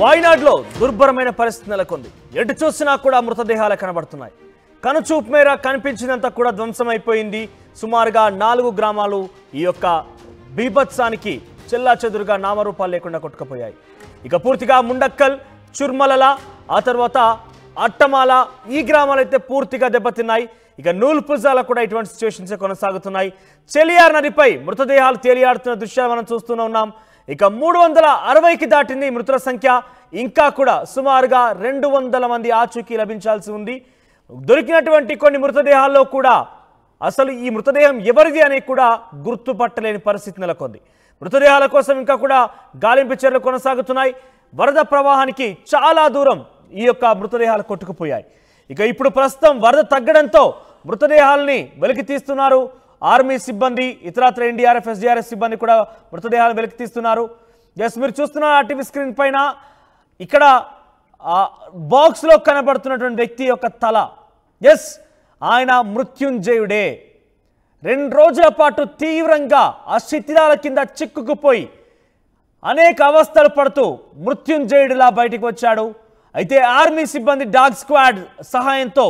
వాయినాడ్లో దుర్భరమైన పరిస్థితి నెలకొంది ఎటు చూసినా కూడా మృతదేహాలు కనబడుతున్నాయి కనుచూపు మేర కనిపించినంత కూడా ధ్వంసమైపోయింది సుమారుగా నాలుగు గ్రామాలు ఈ యొక్క బీభత్సానికి చెల్లా చెదురుగా నామరూపాలు లేకుండా కొట్టుకుపోయాయి ఇక పూర్తిగా ముండక్కల్ చుర్మలల ఆ తర్వాత అట్టమాల ఈ గ్రామాలు అయితే పూర్తిగా దెబ్బతిన్నాయి ఇక నూల్పుజాల కూడా ఇటువంటి సిచ్యువేషన్స్ కొనసాగుతున్నాయి చెలియార్ నదిపై మృతదేహాలు తేలియాడుతున్న దృశ్యాలు మనం చూస్తూనే ఉన్నాం ఇక మూడు వందల అరవైకి దాటింది మృతుల సంఖ్య ఇంకా కూడా సుమారుగా రెండు వందల మంది ఆచూకీ లభించాల్సి ఉంది దొరికినటువంటి కొన్ని మృతదేహాల్లో కూడా అసలు ఈ మృతదేహం ఎవరిది అని కూడా గుర్తుపట్టలేని పరిస్థితి నెలకొంది మృతదేహాల కోసం ఇంకా కూడా గాలింపు చర్యలు కొనసాగుతున్నాయి వరద ప్రవాహానికి చాలా దూరం ఈ యొక్క మృతదేహాలు కొట్టుకుపోయాయి ఇక ఇప్పుడు ప్రస్తుతం వరద తగ్గడంతో మృతదేహాలని వెలికి తీస్తున్నారు ఆర్మీ సిబ్బంది ఇతరత్ర ఎన్డీఆర్ఎఫ్ ఎస్డీఆర్ఎఫ్ సిబ్బంది కూడా మృతదేహాలు వెలికి తీస్తున్నారు ఎస్ మీరు చూస్తున్న టీవీ స్క్రీన్ పైన ఇక్కడ బాక్స్లో కనబడుతున్నటువంటి వ్యక్తి యొక్క తల ఎస్ ఆయన మృత్యుంజయుడే రెండు రోజుల పాటు తీవ్రంగా అశిథిలాల కింద చిక్కుకుపోయి అనేక అవస్థలు పడుతూ మృత్యుంజయుడిలా బయటికి వచ్చాడు అయితే ఆర్మీ సిబ్బంది డాగ్ స్క్వాడ్ సహాయంతో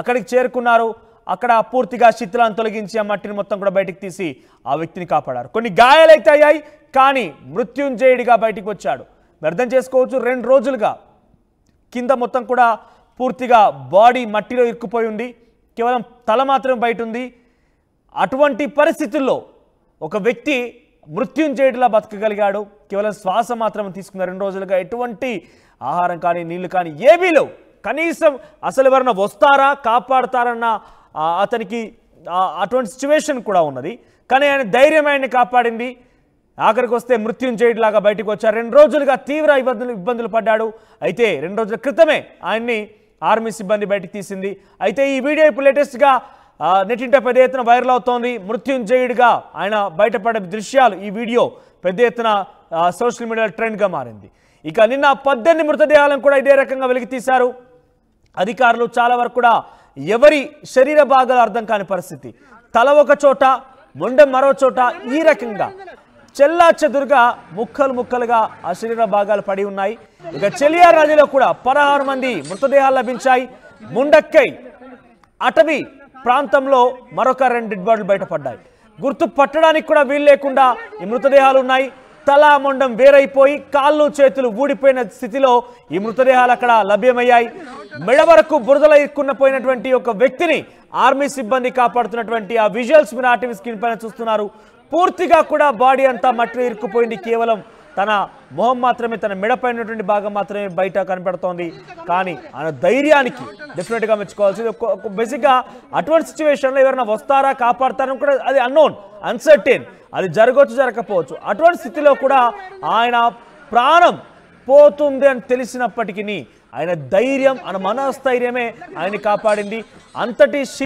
అక్కడికి చేరుకున్నారు అక్కడ పూర్తిగా శిథిలాన్ని తొలగించి ఆ మట్టిని మొత్తం కూడా బయటకు తీసి ఆ వ్యక్తిని కాపాడారు కొన్ని గాయాలైతే అయ్యాయి కానీ మృత్యుంజయుడిగా బయటికి వచ్చాడు అర్థం చేసుకోవచ్చు రెండు రోజులుగా కింద మొత్తం కూడా పూర్తిగా బాడీ మట్టిలో ఇరుక్కుపోయి ఉంది కేవలం తల మాత్రం బయట ఉంది అటువంటి పరిస్థితుల్లో ఒక వ్యక్తి మృత్యుంజయుడిలా బతకగలిగాడు కేవలం శ్వాస మాత్రం తీసుకున్న రెండు రోజులుగా ఎటువంటి ఆహారం కానీ నీళ్లు కానీ ఏమీ లేవు కనీసం అసలు ఎవరైనా వస్తారా కాపాడతారన్న అతనికి అటువంటి సిచ్యువేషన్ కూడా ఉన్నది కానీ ఆయన ధైర్యం ఆయన్ని కాపాడింది ఆఖరికి వస్తే చేయడంలాగా బయటకు వచ్చారు రెండు రోజులుగా తీవ్ర ఇబ్బందులు ఇబ్బందులు పడ్డాడు అయితే రెండు రోజుల క్రితమే ఆయన్ని ఆర్మీ సిబ్బంది బయటకు తీసింది అయితే ఈ వీడియో ఇప్పుడు లేటెస్ట్గా నెట్టింట పెద్ద ఎత్తున వైరల్ అవుతోంది మృత్యుంజయుడిగా ఆయన బయటపడే దృశ్యాలు ఈ వీడియో పెద్ద ఎత్తున సోషల్ మీడియాలో ట్రెండ్గా మారింది ఇక నిన్న పద్దెనిమిది మృతదేహాలను కూడా ఇదే రకంగా వెలికి తీశారు అధికారులు చాలా వరకు కూడా ఎవరి శరీర భాగాలు అర్థం కాని పరిస్థితి తల ఒక చోట మొండెం మరో చోట ఈ రకంగా చెల్లా చెదురుగా ముక్కలు ముక్కలుగా ఆ శరీర భాగాలు పడి ఉన్నాయి ఇక చెలియార్ నదిలో కూడా పదహారు మంది మృతదేహాలు లభించాయి ముండక్కై అటవీ ప్రాంతంలో మరొక రెండు డిడ్బాట్లు బయటపడ్డాయి గుర్తు పట్టడానికి కూడా వీలు లేకుండా ఈ మృతదేహాలు ఉన్నాయి తలామొండం వేరైపోయి కాళ్ళు చేతులు ఊడిపోయిన స్థితిలో ఈ మృతదేహాలు అక్కడ లభ్యమయ్యాయి మెడ వరకు ఇక్కున్న పోయినటువంటి ఒక వ్యక్తిని ఆర్మీ సిబ్బంది కాపాడుతున్నటువంటి ఆ విజువల్స్ మీరు ఆర్టీవీ స్క్రీన్ పైన చూస్తున్నారు పూర్తిగా కూడా బాడీ అంతా మట్టి ఇరుక్కుపోయింది కేవలం తన మొహం మాత్రమే తన మెడపైనటువంటి భాగం మాత్రమే బయట కనపడుతోంది కానీ ఆయన ధైర్యానికి డెఫినెట్గా మెచ్చుకోవాల్సింది బేసిక్గా అటువంటి సిచ్యువేషన్లో ఎవరైనా వస్తారా కాపాడతారని కూడా అది అన్నోన్ అన్సర్టెన్ అది జరగవచ్చు జరగకపోవచ్చు అటువంటి స్థితిలో కూడా ఆయన ప్రాణం పోతుంది అని తెలిసినప్పటికీ ఆయన ధైర్యం ఆయన మనస్థైర్యమే ఆయన కాపాడింది అంతటి